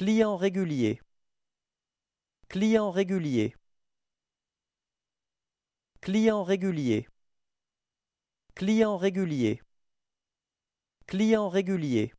Client régulier Client régulier Client régulier Client régulier Client régulier